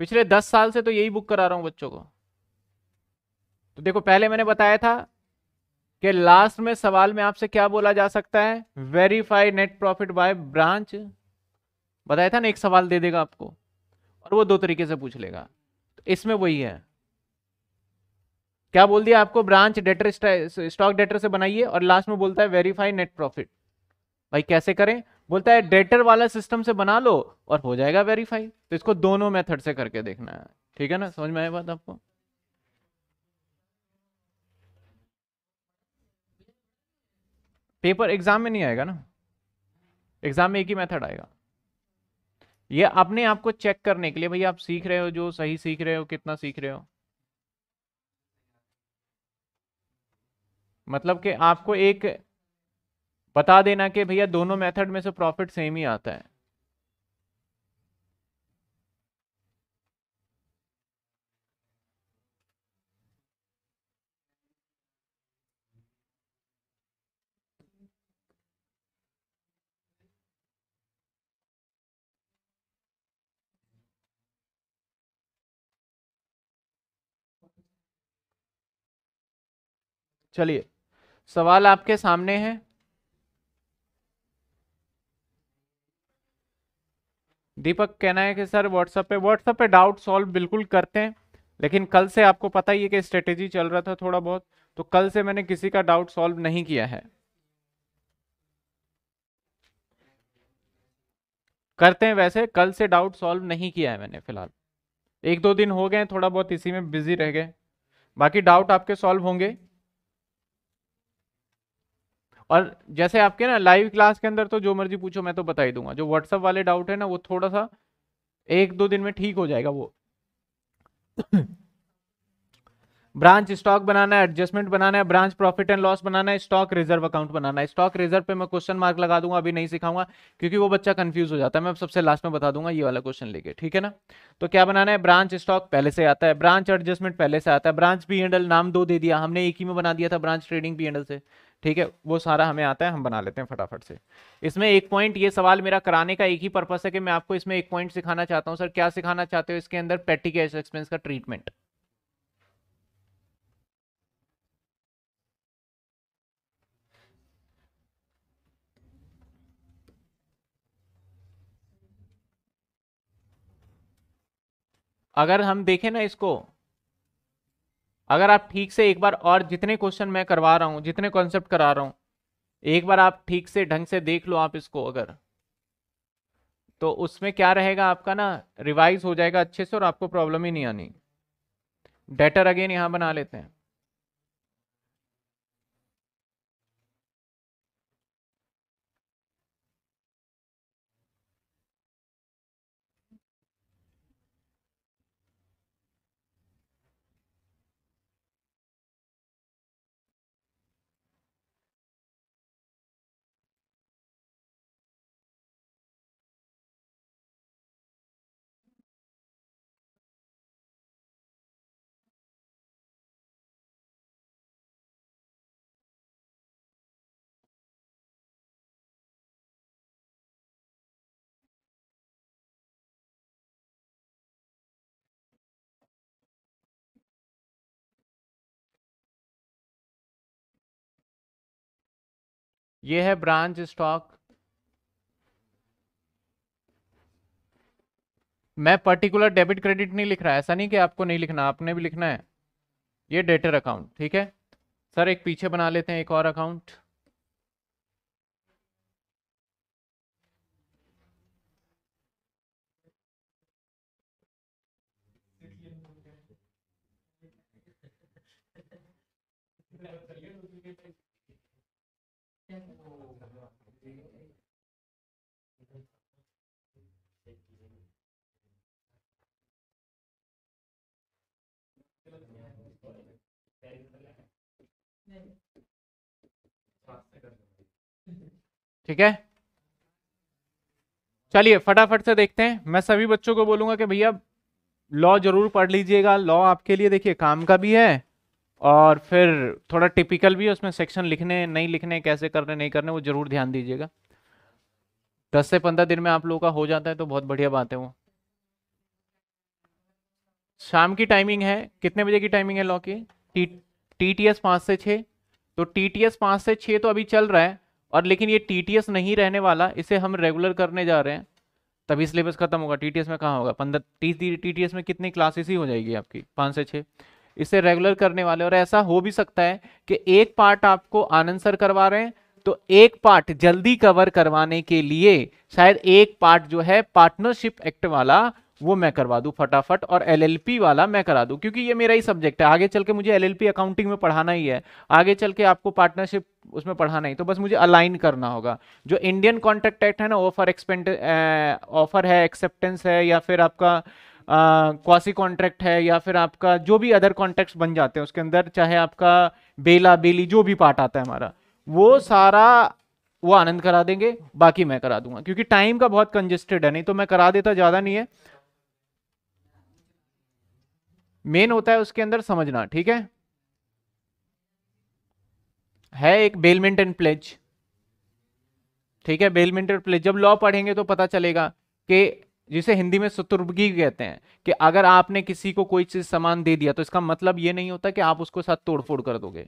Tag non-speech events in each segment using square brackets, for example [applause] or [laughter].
पिछले दस साल से तो यही बुक करा रहा हूँ बच्चों को तो देखो पहले मैंने बताया था कि लास्ट में सवाल में आपसे क्या बोला जा सकता है verify net profit by branch बताया था ना एक सवाल दे देगा आपको और वो दो तरीके से पूछ लेगा तो इसमें वही है क्या बोल दिया आपको ब्रांच डेटर स्टॉक डेटर से बनाइए और लास्ट में बोलता है वेरीफाई नेट प्रॉफिट भाई कैसे करें बोलता है डेटर वाला सिस्टम से बना लो और हो जाएगा वेरीफाई तो इसको दोनों मेथड से करके देखना है ठीक है ना समझ में आए बात आपको पेपर एग्जाम में नहीं आएगा ना एग्जाम में एक ही मेथड आएगा ये अपने आप को चेक करने के लिए भाई आप सीख रहे हो जो सही सीख रहे हो कितना सीख रहे हो मतलब कि आपको एक बता देना कि भैया दोनों मेथड में से प्रॉफिट सेम ही आता है चलिए सवाल आपके सामने है दीपक कहना है कि सर व्हाट्सअप पे व्हाट्सअप पे डाउट सॉल्व बिल्कुल करते हैं लेकिन कल से आपको पता ही है कि स्ट्रेटेजी चल रहा था थोड़ा बहुत तो कल से मैंने किसी का डाउट सॉल्व नहीं किया है करते हैं वैसे कल से डाउट सॉल्व नहीं किया है मैंने फिलहाल एक दो दिन हो गए थोड़ा बहुत इसी में बिजी रह गए बाकी डाउट आपके सॉल्व होंगे और जैसे आपके ना लाइव क्लास के अंदर तो जो मर्जी पूछो मैं तो बता ही दूंगा जो व्हाट्सअप वाले डाउट है ना वो थोड़ा सा एक दो दिन में ठीक हो जाएगा वो ब्रांच [coughs] स्टॉक बनाना है एडजस्टमेंट बनाना है ब्रांच प्रॉफिट एंड लॉस बनाना है स्टॉक रिजर्व अकाउंट बनाना है स्टॉक रिजर्व पे मैं क्वेश्चन मार्क लगा दूंगा अभी नहीं सिखाऊंगा क्योंकि वो बच्चा कंफ्यूज हो जाता है मैं सबसे लास्ट में बता दूंगा ये वाला क्वेश्चन लेके ठीक है ना तो क्या बनाना है ब्रांच स्टॉक पहले से आता है ब्रांच एडजस्टमेंट पहले से आता है ब्रांच पी एंडल नाम दो दे दिया हमने एक ही में बना दिया था ब्रांच ट्रेडिंग पी एंडल से ठीक है वो सारा हमें आता है हम बना लेते हैं फटाफट से इसमें एक पॉइंट ये सवाल मेरा कराने का एक ही पर्पस है कि मैं आपको इसमें एक पॉइंट सिखाना चाहता हूँ सर क्या सिखाना चाहते हो इसके अंदर पेटी कैश एक्सपेंस का ट्रीटमेंट अगर हम देखें ना इसको अगर आप ठीक से एक बार और जितने क्वेश्चन मैं करवा रहा हूँ जितने कॉन्सेप्ट करा रहा हूँ एक बार आप ठीक से ढंग से देख लो आप इसको अगर तो उसमें क्या रहेगा आपका ना रिवाइज हो जाएगा अच्छे से और आपको प्रॉब्लम ही नहीं आनी डेटर अगेन यहाँ बना लेते हैं ये है ब्रांच स्टॉक मैं पर्टिकुलर डेबिट क्रेडिट नहीं लिख रहा ऐसा नहीं कि आपको नहीं लिखना आपने भी लिखना है ये डेटर अकाउंट ठीक है सर एक पीछे बना लेते हैं एक और अकाउंट ठीक है चलिए फटाफट से देखते हैं मैं सभी बच्चों को बोलूंगा कि भैया लॉ जरूर पढ़ लीजिएगा लॉ आपके लिए देखिए काम का भी है और फिर थोड़ा टिपिकल भी है उसमें सेक्शन लिखने नहीं लिखने कैसे करने नहीं करने वो जरूर ध्यान दीजिएगा दस से पंद्रह दिन में आप लोगों का हो जाता है तो बहुत बढ़िया बात है वो शाम की टाइमिंग है कितने बजे की टाइमिंग है लॉ की टी टी टी एस पाँच से छः तो टी टी एस पाँच से छः तो अभी चल रहा है और लेकिन ये टी टी एस नहीं रहने वाला इसे हम रेगुलर करने जा रहे हैं तभी सिलेबस खत्म होगा टी टी एस में कहाँ होगा पंद्रह टी टी एस में कितनी क्लासेस ही हो जाएगी आपकी पाँच से छः इसे रेगुलर करने वाले और ऐसा हो भी सकता है कि एक पार्ट आपको आनंद सर करवा रहे हैं तो एक पार्ट जल्दी कवर करवाने के लिए शायद एक पार्ट जो है पार्टनरशिप एक्ट वाला वो मैं करवा दूँ फटाफट और एलएलपी वाला मैं करा दूँ क्योंकि ये मेरा ही सब्जेक्ट है आगे चल के मुझे एलएलपी अकाउंटिंग में पढ़ाना ही है आगे चल के आपको पार्टनरशिप उसमें पढ़ाना ही तो बस मुझे अलाइन करना होगा जो इंडियन कॉन्ट्रैक्ट एक्ट है ना ऑफर एक्सपेंड ऑफर है एक्सेप्टेंस है या फिर आपका क्वासी कॉन्ट्रैक्ट है या फिर आपका जो भी अदर कॉन्ट्रैक्ट बन जाते हैं उसके अंदर चाहे आपका बेला बेली जो भी पार्ट आता है हमारा वो सारा वो आनंद करा देंगे बाकी मैं करा दूंगा क्योंकि टाइम का बहुत कंजेस्टेड है नहीं तो मैं करा देता ज़्यादा नहीं है मेन होता है उसके अंदर समझना ठीक है है एक बेलमिंटन प्लेज ठीक है बेलमिंटन प्लेज जब लॉ पढ़ेंगे तो पता चलेगा कि जिसे हिंदी में शत्रुर्गी कहते हैं कि अगर आपने किसी को कोई चीज सामान दे दिया तो इसका मतलब ये नहीं होता कि आप उसको साथ तोड़फोड़ कर दोगे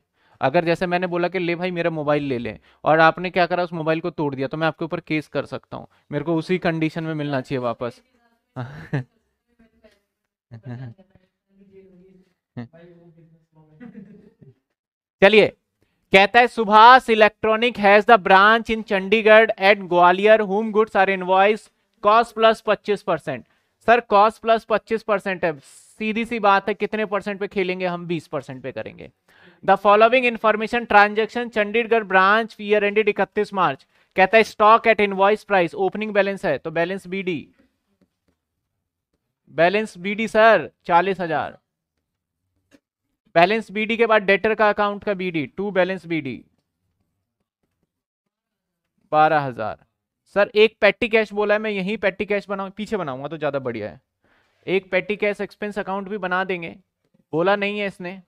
अगर जैसे मैंने बोला कि ले भाई मेरा मोबाइल ले ले और आपने क्या करा उस मोबाइल को तोड़ दिया तो मैं आपके ऊपर केस कर सकता हूँ मेरे को उसी कंडीशन में मिलना चाहिए वापस [laughs] [laughs] [laughs] चलिए कहता है Subhash electronic has the branch in Chandigarh at Gwalior home goods are invoice cost plus पच्चीस परसेंट सर कॉस्ट प्लस पच्चीस परसेंट है सीधी सी बात है कितने परसेंट पे खेलेंगे हम बीस परसेंट पे करेंगे the following information transaction Chandigarh branch year ended इकतीस मार्च कहता है stock at invoice price opening balance है तो balance B balance B sir चालीस हजार बैलेंस बीडी के बाद डेटर का अकाउंट का बीडी टू बैलेंस बीडी बारह हजार सर एक पेटी कैश बोला है मैं यही पेटी कैश बनाऊ पीछे बनाऊंगा तो ज्यादा बढ़िया है एक पेटी कैश एक्सपेंस अकाउंट भी बना देंगे बोला नहीं है इसने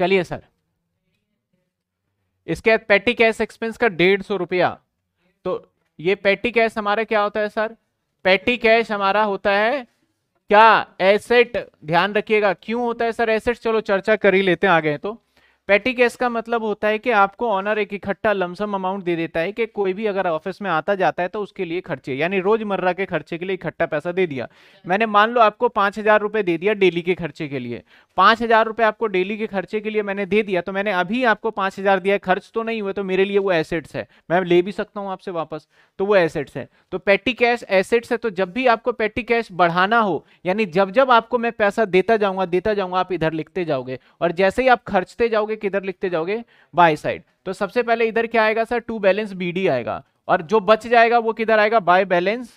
चलिए सर इसके बाद पेटी कैश एक्सपेंस का डेढ़ सौ रुपया तो ये पेटी कैश हमारा क्या होता है सर पेटी कैश हमारा होता है क्या एसेट ध्यान रखिएगा क्यों होता है सर एसेट चलो चर्चा कर ही लेते हैं आगे तो पेटी केस का मतलब होता है कि आपको ऑनर एक इकट्ठा लमसम अमाउंट दे देता है कि कोई भी अगर ऑफिस में आता जाता है तो उसके लिए खर्चे यानी रोजमर्रा के खर्चे के लिए इकट्ठा पैसा दे दिया मैंने मान लो आपको पांच हजार रुपए दे दिया डेली के खर्चे के लिए पांच हजार रुपए आपको डेली के खर्चे के लिए मैंने दे दिया तो मैंने अभी आपको पांच हजार दिया खर्च तो नहीं हुआ तो मेरे लिए वो एसेट्स है मैं ले भी सकता हूँ आपसे वापस तो वो एसेट्स है तो पेटी कैश एसेट्स है तो जब भी आपको पेटी कैश बढ़ाना हो यानी जब जब आपको मैं पैसा देता जाऊंगा देता जाऊंगा आप इधर लिखते जाओगे और जैसे ही आप खर्चते जाओगे किधर लिखते जाओगे बाय साइड तो सबसे पहले इधर क्या आएगा सर टू बैलेंस बी आएगा और जो बच जाएगा वो किधर आएगा बाय बैलेंस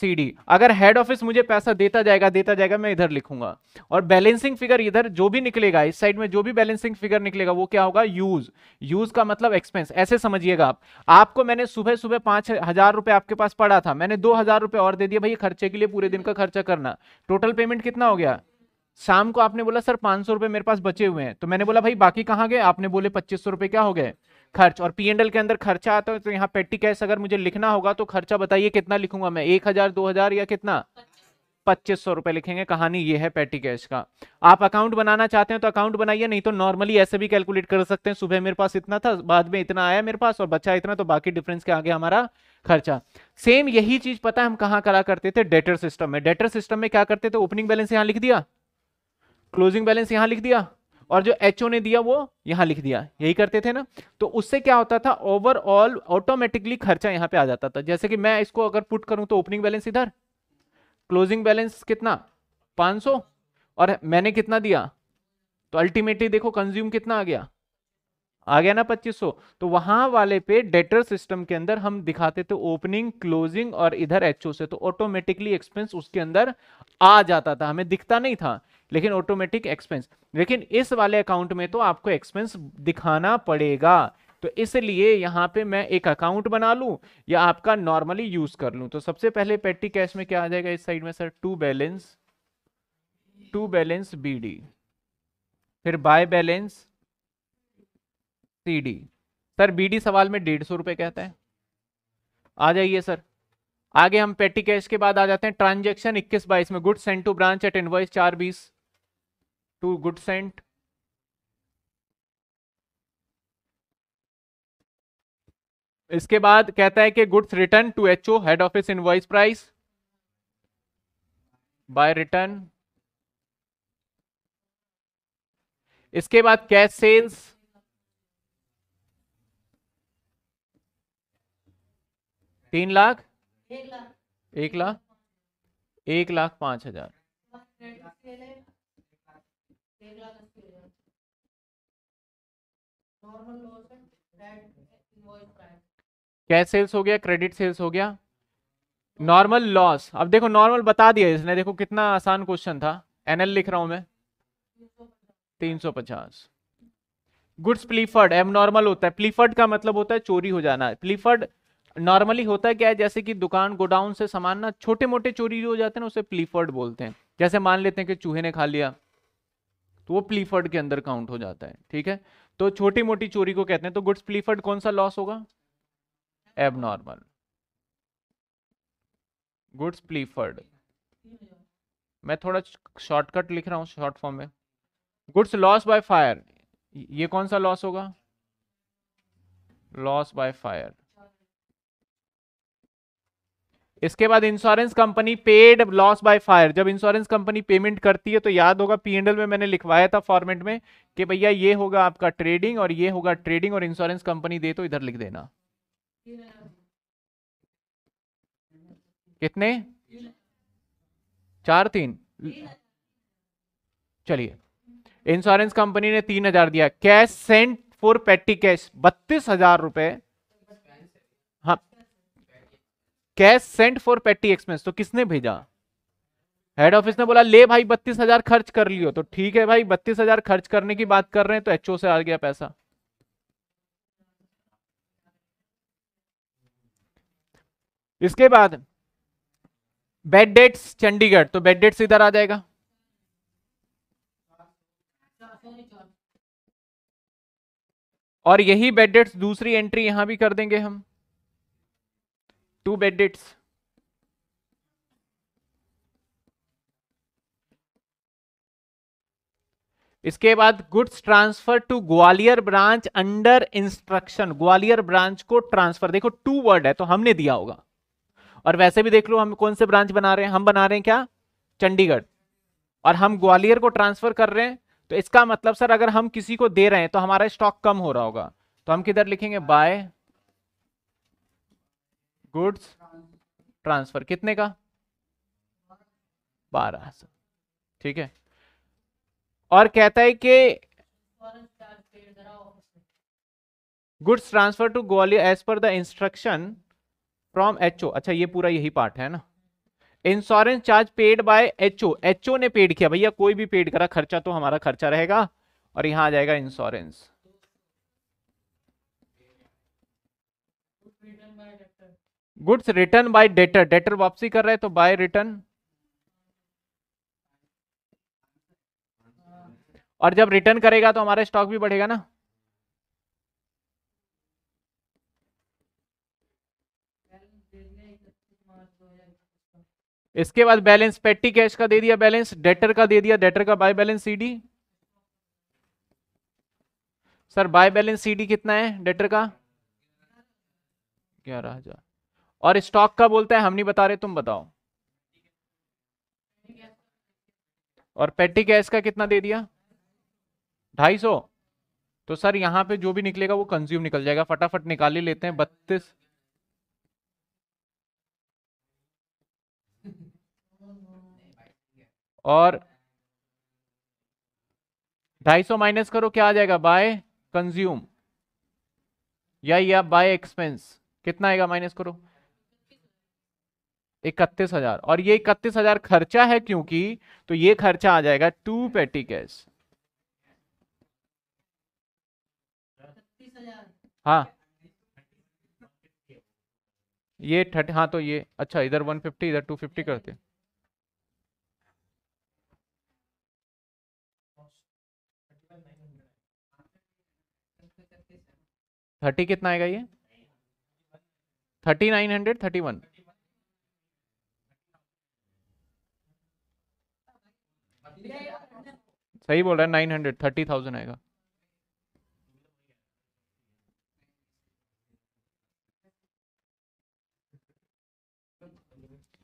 सीडी अगर हेड ऑफिस मुझे पैसा देता जाएगा देता जाएगा मैं इधर लिखूंगा और बैलेंसिंग फिगर इधर जो भी निकलेगा इस साइड में जो भी बैलेंसिंग फिगर निकलेगा वो क्या होगा यूज यूज का मतलब एक्सपेंस ऐसे समझिएगा आप आपको मैंने सुबह सुबह पांच हजार रुपए आपके पास पड़ा था मैंने दो हजार रुपए और दे दिया भाई खर्चे के लिए पूरे दिन का खर्चा करना टोटल पेमेंट कितना हो गया शाम को आपने बोला सर पांच सौ रुपए मेरे पास बचे हुए हैं तो मैंने बोला भाई बाकी कहाँ गए आपने बोले पच्चीस सौ रुपए क्या हो गए खर्च और पी के अंदर खर्चा आता है तो यहाँ पेटी कैश अगर मुझे लिखना होगा तो खर्चा बताइए कितना लिखूंगा मैं एक हजार दो हजार या कितना पच्चीस सौ रुपए लिखेंगे कहानी ये है पेटी कैश का आप अकाउंट बनाना चाहते हैं तो अकाउंट बनाइए नहीं तो नॉर्मली ऐसे भी कैलकुलेट कर सकते हैं सुबह मेरे पास इतना था बाद में इतना आया मेरे पास और बचा इतना तो बाकी डिफरेंस के आगे हमारा खर्चा सेम यही चीज पता है हम कहाँ करा करते थे डेटर सिस्टम में डेटर सिस्टम में क्या करते थे ओपनिंग बैलेंस यहाँ लिख दिया क्लोजिंग बैलेंस यहां लिख दिया और जो एच ने दिया वो यहां लिख दिया यही करते थे ना तो उससे क्या होता था ओवरऑल ऑटोमेटिकली खर्चा यहां पे आ जाता था जैसे कि मैं इसको अगर पुट करूं तो ओपनिंग बैलेंस इधर क्लोजिंग बैलेंस कितना 500 और मैंने कितना दिया तो अल्टीमेटली देखो कंज्यूम कितना आ गया आ गया ना 2500 तो वहां वाले पे डेटर सिस्टम के अंदर हम दिखाते थे ओपनिंग क्लोजिंग और इधर एचओ से तो ऑटोमेटिकली एक्सपेंस उसके अंदर आ जाता था हमें दिखता नहीं था लेकिन ऑटोमेटिक एक्सपेंस लेकिन इस वाले अकाउंट में तो आपको एक्सपेंस दिखाना पड़ेगा तो इसलिए यहाँ पे मैं एक अकाउंट बना लू या आपका नॉर्मली यूज कर लू तो सबसे पहले पेटी कैश में क्या आ जाएगा इस साइड में sir to balance to balance B फिर by balance C D sir B D सवाल में डेढ़ सौ रुपये कहता है आ जाइए सर आगे हम पेटी कैश के बाद आ जाते हैं ट्रांजेक्शन इक्कीस बाईस में good sent to branch at invoice चार बीस टू गुड सेंट इसके बाद कहता है कि goods return to H O head office invoice price by return इसके बाद कैश सेल्स तीन लाख एक लाख एक लाख पांच हजार कैश सेल्स हो गया क्रेडिट सेल्स हो गया नॉर्मल लॉस अब देखो नॉर्मल बता दिया इसने देखो कितना आसान क्वेश्चन था एनएल लिख रहा हूं मैं तीन सौ पचास गुड्स प्लीफर्ड एब नॉर्मल होता है प्लीफर्ड का मतलब होता है चोरी हो जाना प्लीफर्ड नॉर्मली होता है क्या है जैसे कि दुकान गोडाउन से सामान ना छोटे मोटे चोरी जो हो जाते हैं ना उसे प्लीफर्ड बोलते हैं जैसे मान लेते हैं कि चूहे ने खा लिया तो वो प्लीफर्ड के अंदर काउंट हो जाता है ठीक है तो छोटी मोटी चोरी को कहते हैं तो गुड्स प्लीफर्ड कौन सा लॉस होगा एबनॉर्मल गुड्स प्लीफर्ड मैं थोड़ा शॉर्टकट लिख रहा हूं शॉर्ट फॉर्म में गुड्स लॉस बाय फायर ये कौन सा लॉस होगा लॉस बाय फायर इसके बाद insurance company paid loss by fire जब इंश्योरेंस कंपनी पेमेंट करती है तो याद होगा पीएनएल में मैंने लिखवाया था फॉर्मेट में कि भैया ये होगा आपका ट्रेडिंग और ये होगा ट्रेडिंग और इंश्योरेंस कंपनी दे तो इधर लिख देना कितने चार तीन चलिए इंश्योरेंस कंपनी ने तीन हजार दिया cash sent for petty cash बत्तीस हजार रुपए cash sent for petty expense तो किसने भेजा हेड ऑफिस ने बोला ले भाई बत्तीस हजार खर्च कर लियो तो ठीक है भाई बत्तीस हजार खर्च करने की बात कर रहे हैं तो एचओ से आ गया पैसा इसके बाद बेड डेट्स चंडीगढ़ तो बेड डेट्स इधर आ जाएगा और यही बेड डेट्स दूसरी एंट्री यहां भी कर देंगे हम टू बेडिट्स इसके बाद goods transfer to Gwalior branch under instruction Gwalior branch को ट्रांसफर देखो टू वर्ड है तो हमने दिया होगा और वैसे भी देख लो हम कौन से ब्रांच बना रहे हैं हम बना रहे हैं क्या चंडीगढ़ और हम ग्वालियर को ट्रांसफर कर रहे हैं तो इसका मतलब सर अगर हम किसी को दे रहे हैं तो हमारा स्टॉक कम हो रहा होगा तो हम किधर लिखेंगे बाय गुड्स ट्रांसफर कितने का बारह सौ ठीक है और कहता है कि goods transfer to Gwalior as per the instruction from O अच्छा ये पूरा यही पार्ट है ना insurance charge paid by HO HO ने पेड किया भैया कोई भी पेड करा खर्चा तो हमारा खर्चा रहेगा और यहां आ जाएगा insurance goods return by debtor debtor वापसी कर रहे हैं तो बाय रिटर्न और जब रिटर्न करेगा तो हमारा स्टॉक भी बढ़ेगा ना इसके बाद बैलेंस पेटी कैश का दे दिया बैलेंस डेटर का दे दिया डेटर का by balance CD sir by balance CD कितना है डेटर का ग्यारह हजार और स्टॉक का बोलते हैं हम नहीं बता रहे तुम बताओ और पेटी गैस का कितना दे दिया ढाई सौ तो सर यहां पे जो भी निकलेगा वो कंज्यूम निकल जाएगा फटाफट निकाल ही लेते हैं बत्तीस और ढाई सौ माइनस करो क्या आ जाएगा बाय कंज्यूम या या बाय एक्सपेंस कितना आएगा माइनस करो इकतीस हजार और ये इकतीस हजार खर्चा है क्योंकि तो ये खर्चा आ जाएगा टू पेटी कैश हाँ ये थर्ट हाँ तो ये अच्छा इधर वन फिफ्टी इधर टू फिफ्टी करते थर्टी कितना आएगा ये thirty nine hundred thirty one सही बोल रहा है नाइन हंड्रेड थर्टी थाउजेंड आएगा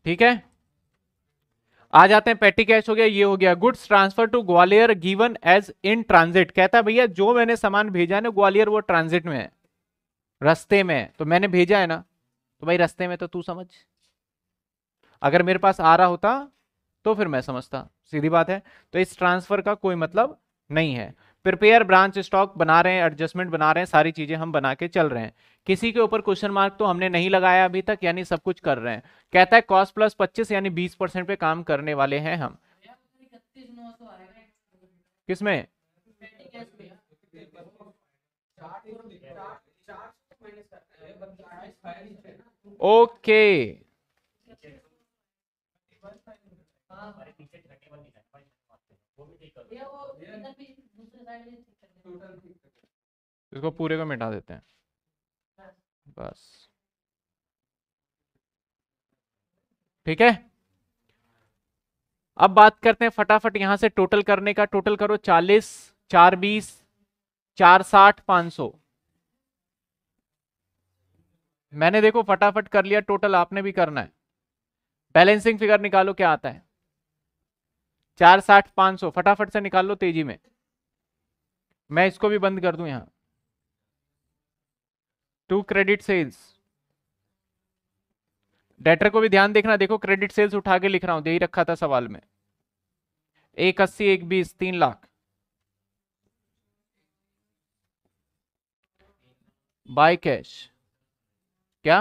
ठीक है आ जाते हैं पेटी कैश हो गया ये हो गया goods transfer to Gwalior given as in transit कहता है भैया जो मैंने सामान भेजा है ना ग्वालियर वो ट्रांजिट में है रस्ते में है तो मैंने भेजा है ना तो भाई रस्ते में तो तू समझ अगर मेरे पास आ रहा होता तो फिर मैं समझता सीधी बात है तो इस ट्रांसफर का कोई मतलब नहीं है प्रिपेयर ब्रांच स्टॉक बना रहे हैं एडजस्टमेंट बना रहे हैं सारी चीजें हम बना के चल रहे हैं किसी के ऊपर क्वेश्चन मार्क तो हमने नहीं लगाया अभी तक यानी सब कुछ कर रहे हैं कहता है कॉस्ट प्लस पच्चीस यानी बीस परसेंट पे काम करने वाले हैं हम किसमें ओके okay. हाँ, इसको पूरे को मिटा देते हैं बस ठीक है अब बात करते हैं फटाफट यहां से टोटल करने का टोटल करो चालीस चार बीस चार साठ पांच सौ मैंने देखो फटाफट कर लिया टोटल आपने भी करना है बैलेंसिंग फिगर निकालो क्या आता है चार साठ पांच सौ फटाफट से निकाल लो तेजी में मैं इसको भी बंद कर दू यहां टू क्रेडिट सेल्स डेटर को भी ध्यान देखना देखो क्रेडिट सेल्स उठा के लिख रहा हूं दे ही रखा था सवाल में एक अस्सी एक बीस तीन लाख बाय कैश क्या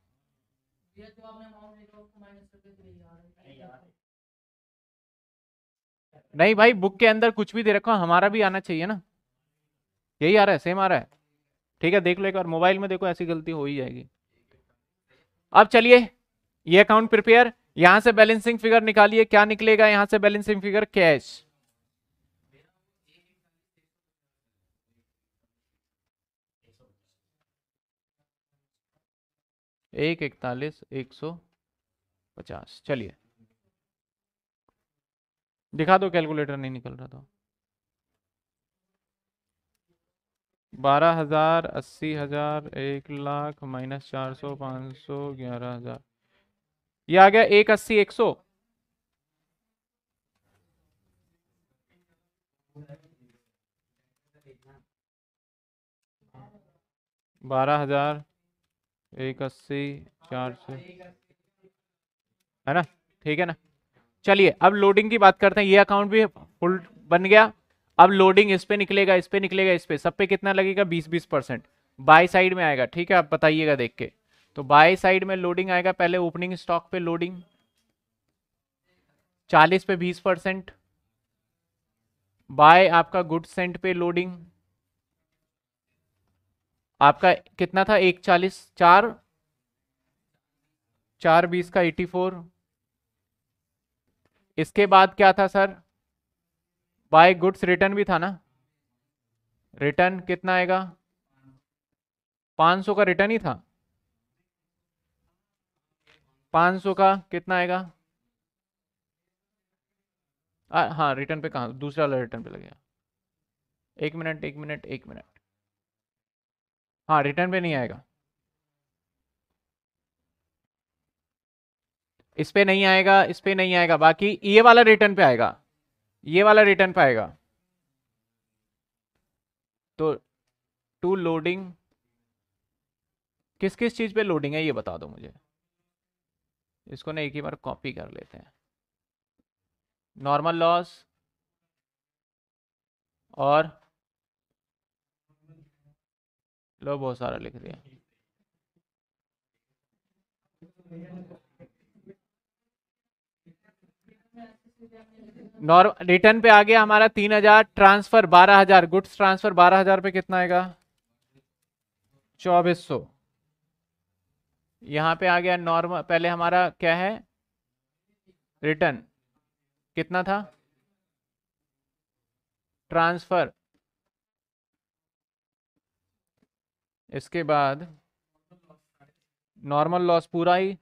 नहीं भाई बुक के अंदर कुछ भी दे रखो हमारा भी आना चाहिए ना यही आ रहा है सेम आ रहा है ठीक है देख लो एक बार मोबाइल में देखो ऐसी गलती हो ही जाएगी अब चलिए ये अकाउंट प्रिपेयर यहां से बैलेंसिंग फिगर निकालिए क्या निकलेगा यहां से बैलेंसिंग फिगर कैश एक इकतालीस एक सौ पचास चलिए दिखा दो कैलकुलेटर नहीं निकल रहा था तो। बारह हजार अस्सी हजार एक लाख माइनस चार सौ पाँच सौ ग्यारह हजार ये आ गया एक अस्सी एक सौ बारह हजार एक अस्सी चार सौ है ना ठीक है ना चलिए अब लोडिंग की बात करते हैं ये अकाउंट भी फुल बन गया अब लोडिंग इस पे निकलेगा इस पे निकलेगा इस पे सब पे कितना लगेगा बीस बीस परसेंट बाई साइड में आएगा ठीक है आप बताइएगा देख के तो बाई साइड में लोडिंग आएगा पहले ओपनिंग स्टॉक पे लोडिंग चालीस पे बीस परसेंट बाय आपका गुड सेंट पे लोडिंग आपका कितना था एक चालीस चार चार बीस का एटी फोर इसके बाद क्या था सर बाय गुड्स रिटर्न भी था ना रिटर्न कितना आएगा 500 का रिटर्न ही था 500 का कितना आएगा आ, हाँ रिटर्न पे कहा दूसरा वाला रिटर्न पे लगेगा एक मिनट एक मिनट एक मिनट हाँ रिटर्न पे नहीं आएगा इस पे नहीं आएगा इस पे नहीं आएगा बाकी ये वाला रिटर्न पे आएगा ये वाला रिटर्न पे आएगा तो टू लोडिंग किस किस चीज पे लोडिंग है ये बता दो मुझे इसको ना एक ही बार कॉपी कर लेते हैं नॉर्मल लॉस और लो बहुत सारा लिख दिया नॉर्म रिटर्न पे आ गया हमारा तीन हजार ट्रांसफर बारह हजार गुड्स ट्रांसफर बारह हजार पे कितना आएगा चौबीस सौ यहाँ पे आ गया नॉर्मल पहले हमारा क्या है रिटर्न कितना था ट्रांसफर इसके बाद नॉर्मल लॉस पूरा ही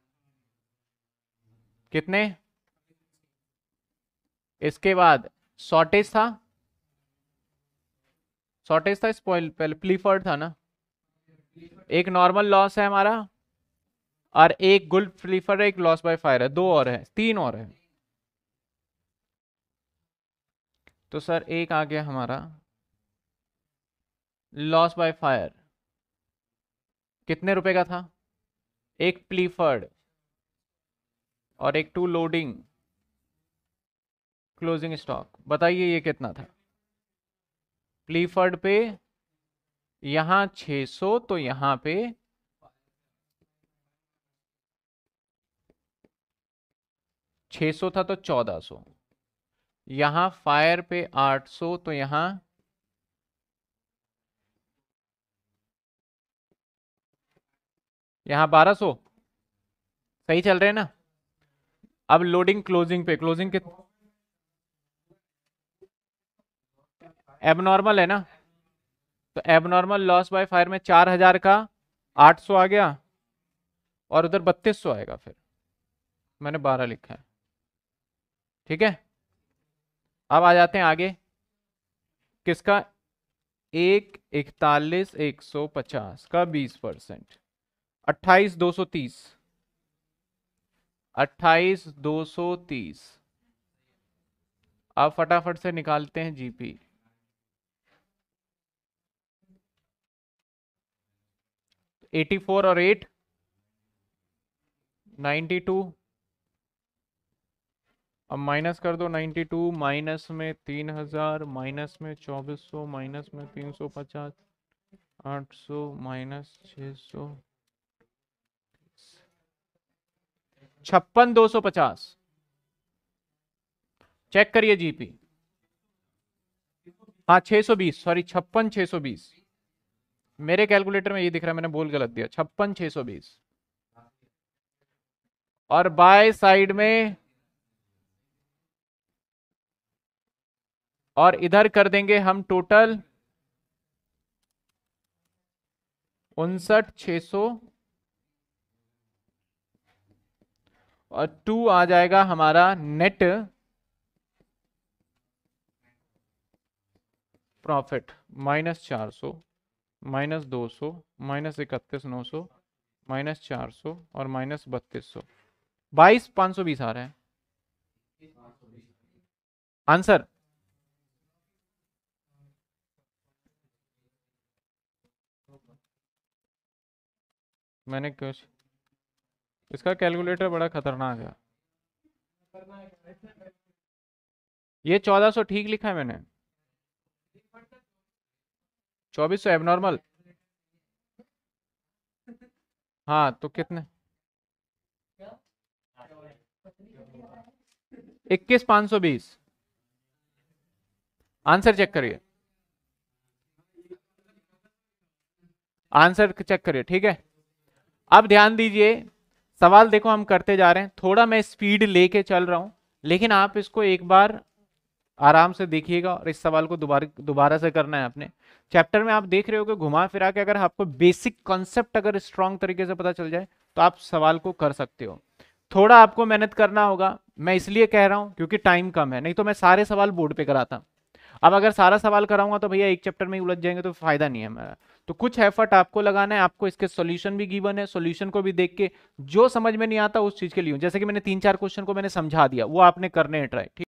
कितने इसके बाद शॉर्टेज था शॉर्टेज था स्पॉइल पहले प्लीफर्ड था ना एक नॉर्मल लॉस है हमारा और एक गुल्फ प्लीफर एक लॉस बाय फायर है दो और है तीन और है तो सर एक आ गया हमारा लॉस बाय फायर कितने रुपए का था एक प्लीफर्ड और एक टू लोडिंग क्लोजिंग स्टॉक बताइए ये कितना था प्लीफर्ड पे यहां 600 तो यहां पे छ सौ था तो चौदह सौ यहां फायर पे आठ सौ तो यहां यहां बारह सौ सही चल रहे हैं ना अब लोडिंग क्लोजिंग पे क्लोजिंग कितना एबनॉर्मल है ना तो एबनॉर्मल लॉस बाय फायर में चार हजार का आठ सौ आ गया और उधर बत्तीस सौ आएगा फिर मैंने बारह लिखा है ठीक है अब आ जाते हैं आगे किसका एक इकतालीस एक सौ पचास का बीस परसेंट अट्ठाईस दो सौ तीस अट्ठाईस दो सौ तीस आप फटाफट से निकालते हैं जीपी एटी फोर और एट नाइन्टी टू अब माइनस कर दो नाइन्टी टू माइनस में तीन हजार माइनस में चौबीस सौ माइनस में तीन सौ पचास आठ सौ माइनस छ सौ छप्पन दो सौ पचास चेक करिए जीपी हाँ छः सौ बीस सॉरी छप्पन छः सौ बीस मेरे कैलकुलेटर में ये दिख रहा है मैंने बोल गलत दिया छप्पन छह सौ बीस और बाय साइड में और इधर कर देंगे हम टोटल उनसठ छ सौ और टू आ जाएगा हमारा नेट प्रॉफिट माइनस चार सौ माइनस दो सौ माइनस इकतीस नौ सौ माइनस चार सौ और माइनस बत्तीस सौ बाईस पाँच सौ बीस आ रहा है आंसर मैंने कुछ इसका कैलकुलेटर बड़ा खतरनाक है ये चौदह सौ ठीक लिखा है मैंने चौबीस सौ एबनॉर्मल हाँ तो कितने इक्कीस पाँच सौ बीस आंसर चेक करिए आंसर चेक करिए ठीक है अब ध्यान दीजिए सवाल देखो हम करते जा रहे हैं थोड़ा मैं स्पीड लेके चल रहा हूं लेकिन आप इसको एक बार आराम से देखिएगा और इस सवाल को दोबारा दोबारा से करना है आपने चैप्टर में आप देख रहे हो कि घुमा फिरा के अगर आपको बेसिक कॉन्सेप्ट अगर स्ट्रॉन्ग तरीके से पता चल जाए तो आप सवाल को कर सकते हो थोड़ा आपको मेहनत करना होगा मैं इसलिए कह रहा हूँ क्योंकि टाइम कम है नहीं तो मैं सारे सवाल बोर्ड पे कराता अब अगर सारा सवाल कराऊंगा तो भैया एक चैप्टर में ही उलझ जाएंगे तो फायदा नहीं है हमारा तो कुछ एफर्ट आपको लगाना है आपको इसके सॉल्यूशन भी गिवन है सॉल्यूशन को भी देख के जो समझ में नहीं आता उस चीज के लिए जैसे कि मैंने तीन चार क्वेश्चन को मैंने समझा दिया वो आपने करने हैं ट्राई ठीक